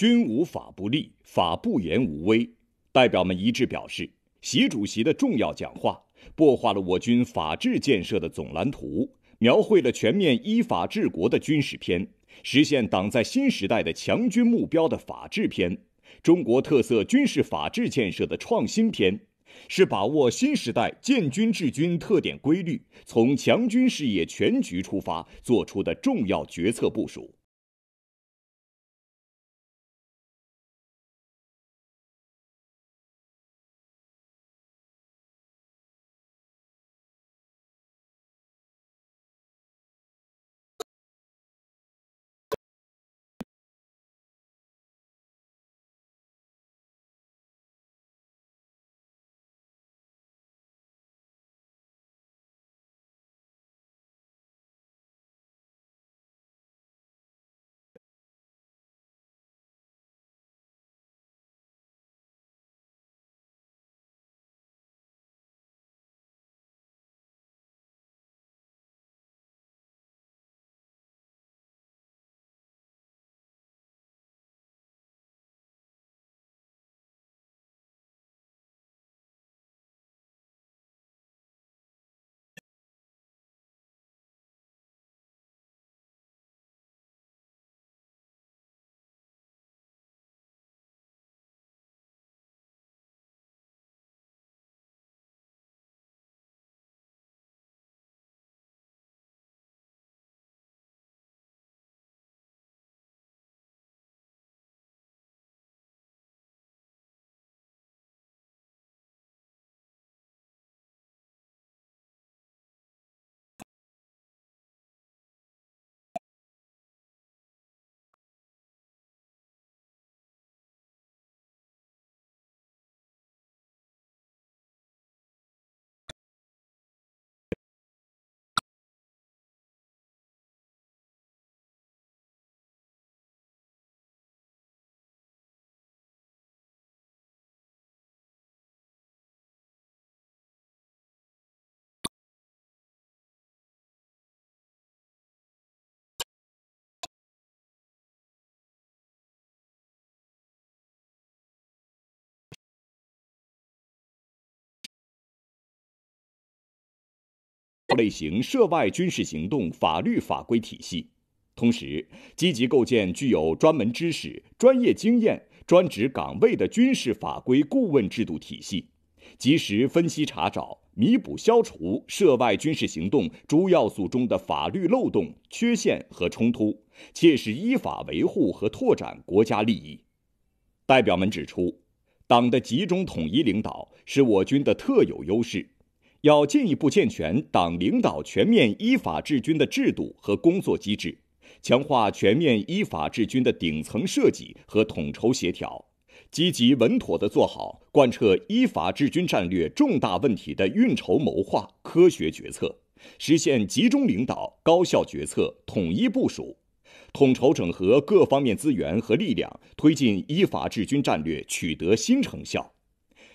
军无法不立，法不言无威。代表们一致表示，习主席的重要讲话擘画了我军法治建设的总蓝图，描绘了全面依法治国的军事篇，实现党在新时代的强军目标的法治篇，中国特色军事法治建设的创新篇，是把握新时代建军治军特点规律，从强军事业全局出发做出的重要决策部署。类型涉外军事行动法律法规体系，同时积极构建具有专门知识、专业经验、专职岗位的军事法规顾问制度体系，及时分析查找、弥补消除涉外军事行动诸要素中的法律漏洞、缺陷和冲突，切实依法维护和拓展国家利益。代表们指出，党的集中统一领导是我军的特有优势。要进一步健全党领导全面依法治军的制度和工作机制，强化全面依法治军的顶层设计和统筹协调，积极稳妥地做好贯彻依法治军战略重大问题的运筹谋划、科学决策，实现集中领导、高效决策、统一部署，统筹整合各方面资源和力量，推进依法治军战略取得新成效。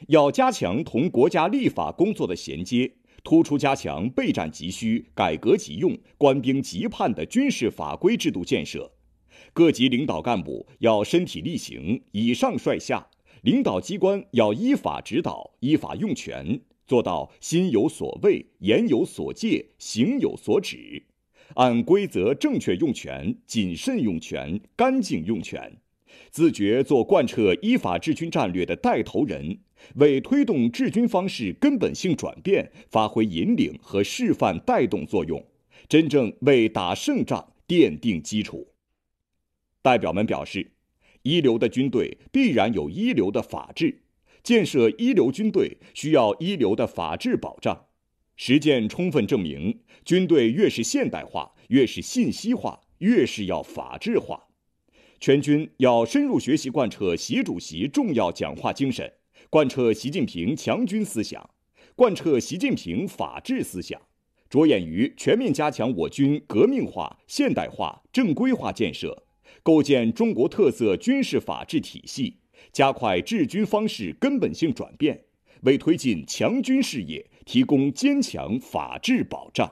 要加强同国家立法工作的衔接，突出加强备战急需、改革急用、官兵急盼的军事法规制度建设。各级领导干部要身体力行，以上率下；领导机关要依法指导、依法用权，做到心有所畏、言有所戒、行有所止，按规则正确用权、谨慎用权、干净用权，自觉做贯彻依法治军战略的带头人。为推动治军方式根本性转变发挥引领和示范带动作用，真正为打胜仗奠定基础。代表们表示，一流的军队必然有一流的法治，建设一流军队需要一流的法治保障。实践充分证明，军队越是现代化，越是信息化，越是要法治化。全军要深入学习贯彻习主席重要讲话精神。贯彻习近平强军思想，贯彻习近平法治思想，着眼于全面加强我军革命化、现代化、正规化建设，构建中国特色军事法治体系，加快治军方式根本性转变，为推进强军事业提供坚强法治保障。